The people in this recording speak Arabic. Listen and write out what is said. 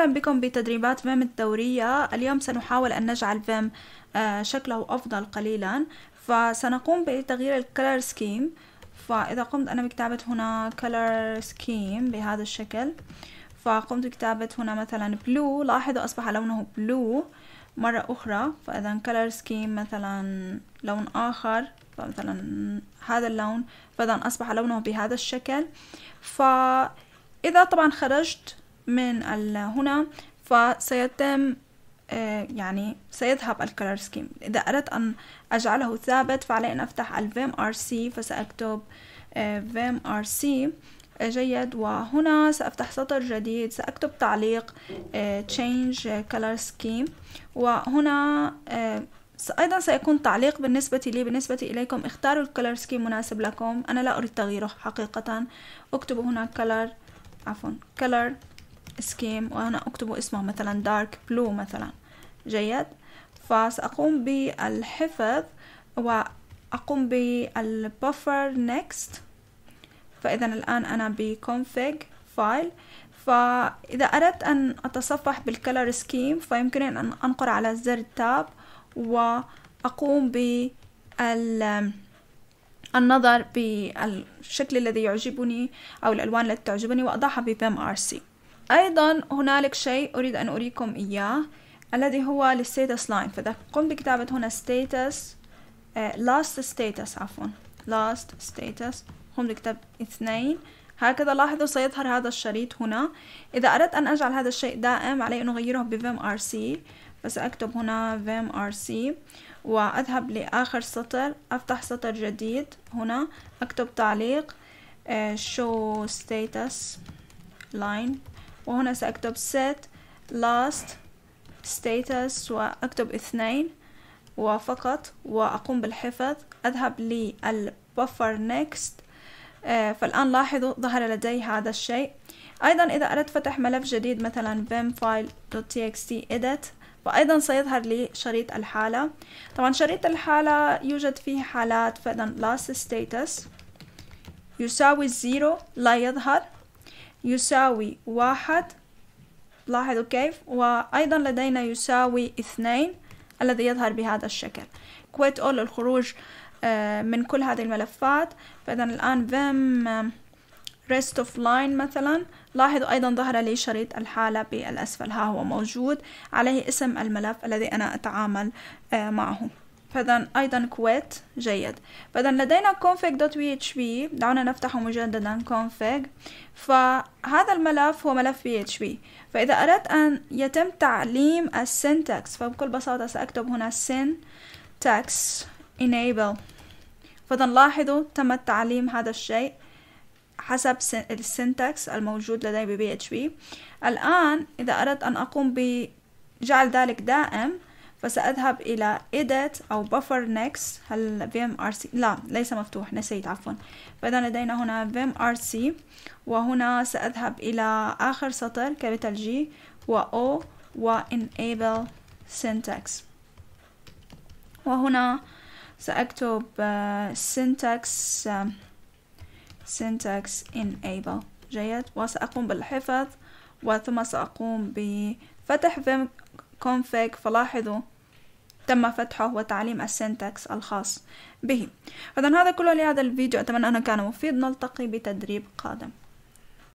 أهلا بكم بتدريبات فيم الدورية اليوم سنحاول أن نجعل فيم آه، شكله أفضل قليلا فسنقوم بتغيير الكلر سكيم فإذا قمت أنا بكتابة هنا كلر سكيم بهذا الشكل فقمت بكتابة هنا مثلا بلو لاحظوا أصبح لونه بلو مرة أخرى فإذا كلر سكيم مثلا لون آخر فمثلا هذا اللون فإذا أصبح لونه بهذا الشكل فإذا طبعا خرجت من هنا فسيتم آه، يعني سيذهب الكلر سكيم إذا أردت أن أجعله ثابت فعلي أن أفتح الفيم ار سي فسأكتب فيم ار سي جيد وهنا سأفتح سطر جديد سأكتب تعليق آه، change color scheme وهنا آه، أيضا سيكون تعليق بالنسبة لي بالنسبة إليكم اختاروا الكلر سكيم مناسب لكم أنا لا أريد تغييره حقيقة أكتب هنا color عفوا color سكيم وأنا أكتبه اسمه مثلا دارك بلو مثلا جيد فسأقوم بالحفظ وأقوم بالبفر نيكست فإذا الآن أنا بكونفيج فايل فإذا أردت أن أتصفح بالكلر سكيم فيمكنني أن أنقر على زر تاب وأقوم بال النظر بالشكل الذي يعجبني أو الألوان التي تعجبني وأضعها ببيم آر سي أيضا هنالك شيء أريد أن أريكم إياه الذي هو الستاتس لاين فإذا قمت بكتابة هنا ستاتس لاست ستاتس عفوا لاست ستاتس قمت بكتابة اثنين هكذا لاحظوا سيظهر هذا الشريط هنا إذا أردت أن أجعل هذا الشيء دائم علي أن أغيره بفيم ار سي فسأكتب هنا فيم ار سي وأذهب لآخر سطر أفتح سطر جديد هنا أكتب تعليق شو ستاتس لاين وهنا سأكتب set last status وأكتب اثنين وفقط وأقوم بالحفظ أذهب للبفر next آه، فالآن لاحظوا ظهر لدي هذا الشيء أيضا إذا أردت فتح ملف جديد مثلا vim file.txt edit وأيضا سيظهر لي شريط الحالة طبعا شريط الحالة يوجد فيه حالات فإذا last status يساوي الزيرو لا يظهر يساوي واحد لاحظوا كيف وأيضا لدينا يساوي اثنين الذي يظهر بهذا الشكل كويت أول الخروج آه، من كل هذه الملفات فإذا الآن فيم آه، rest of line مثلا لاحظوا أيضا ظهر لي شريط الحالة بالأسفل ها هو موجود عليه اسم الملف الذي أنا أتعامل آه، معه فإذا أيضا كويت جيد فإذا لدينا config.php دعونا نفتحه مجددا config فهذا الملف هو ملف php فإذا أردت أن يتم تعليم syntax فبكل بساطة سأكتب هنا syntax enable فإذا لاحظوا تم تعليم هذا الشيء حسب syntax الموجود لدي ب PHP الآن إذا أردت أن أقوم بجعل ذلك دائم فسأذهب إلى Edit أو Buffer Next هل VMRC لا ليس مفتوح نسيت عفوا فإذا لدينا هنا VMRC وهنا سأذهب إلى آخر سطر capital G و O و Enable Syntax وهنا سأكتب آه، Syntax آه، Syntax Enable جيد وسأقوم بالحفظ وثم سأقوم بفتح vim config فلاحظوا تم فتحه وتعليم السنتكس الخاص به فإذا هذا كله لهذا الفيديو أتمنى أنه كان مفيد نلتقي بتدريب قادم